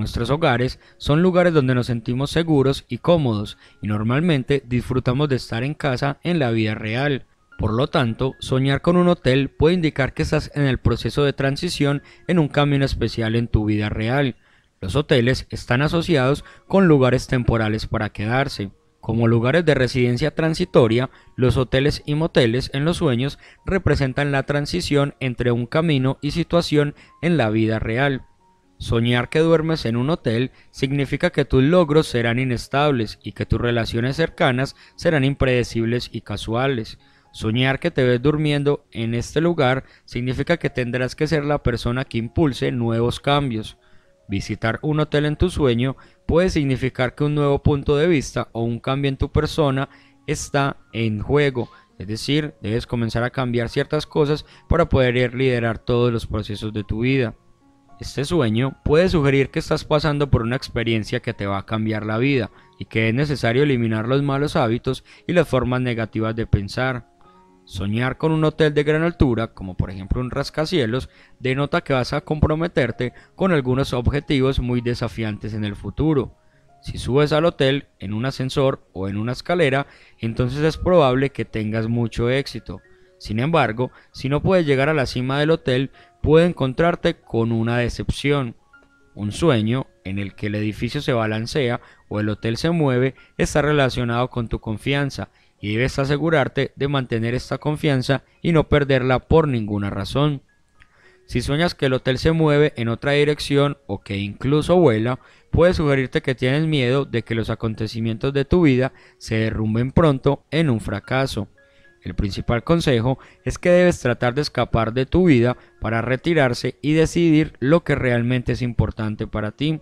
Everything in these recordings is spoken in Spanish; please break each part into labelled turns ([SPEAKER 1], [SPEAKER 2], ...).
[SPEAKER 1] Nuestros hogares son lugares donde nos sentimos seguros y cómodos y normalmente disfrutamos de estar en casa en la vida real. Por lo tanto, soñar con un hotel puede indicar que estás en el proceso de transición en un camino especial en tu vida real. Los hoteles están asociados con lugares temporales para quedarse. Como lugares de residencia transitoria, los hoteles y moteles en los sueños representan la transición entre un camino y situación en la vida real. Soñar que duermes en un hotel significa que tus logros serán inestables y que tus relaciones cercanas serán impredecibles y casuales. Soñar que te ves durmiendo en este lugar significa que tendrás que ser la persona que impulse nuevos cambios. Visitar un hotel en tu sueño puede significar que un nuevo punto de vista o un cambio en tu persona está en juego, es decir, debes comenzar a cambiar ciertas cosas para poder liderar todos los procesos de tu vida. Este sueño puede sugerir que estás pasando por una experiencia que te va a cambiar la vida y que es necesario eliminar los malos hábitos y las formas negativas de pensar. Soñar con un hotel de gran altura, como por ejemplo un rascacielos, denota que vas a comprometerte con algunos objetivos muy desafiantes en el futuro. Si subes al hotel en un ascensor o en una escalera, entonces es probable que tengas mucho éxito. Sin embargo, si no puedes llegar a la cima del hotel, puede encontrarte con una decepción, un sueño en el que el edificio se balancea o el hotel se mueve está relacionado con tu confianza y debes asegurarte de mantener esta confianza y no perderla por ninguna razón. Si sueñas que el hotel se mueve en otra dirección o que incluso vuela, puede sugerirte que tienes miedo de que los acontecimientos de tu vida se derrumben pronto en un fracaso. El principal consejo es que debes tratar de escapar de tu vida para retirarse y decidir lo que realmente es importante para ti.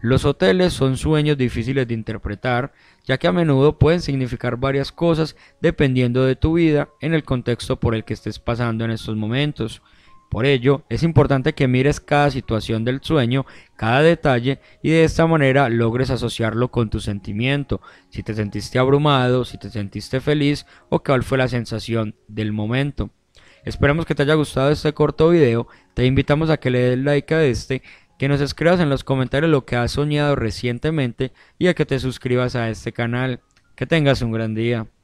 [SPEAKER 1] Los hoteles son sueños difíciles de interpretar, ya que a menudo pueden significar varias cosas dependiendo de tu vida en el contexto por el que estés pasando en estos momentos. Por ello, es importante que mires cada situación del sueño, cada detalle, y de esta manera logres asociarlo con tu sentimiento, si te sentiste abrumado, si te sentiste feliz o cuál fue la sensación del momento. Esperamos que te haya gustado este corto video, te invitamos a que le des like a este, que nos escribas en los comentarios lo que has soñado recientemente y a que te suscribas a este canal. Que tengas un gran día.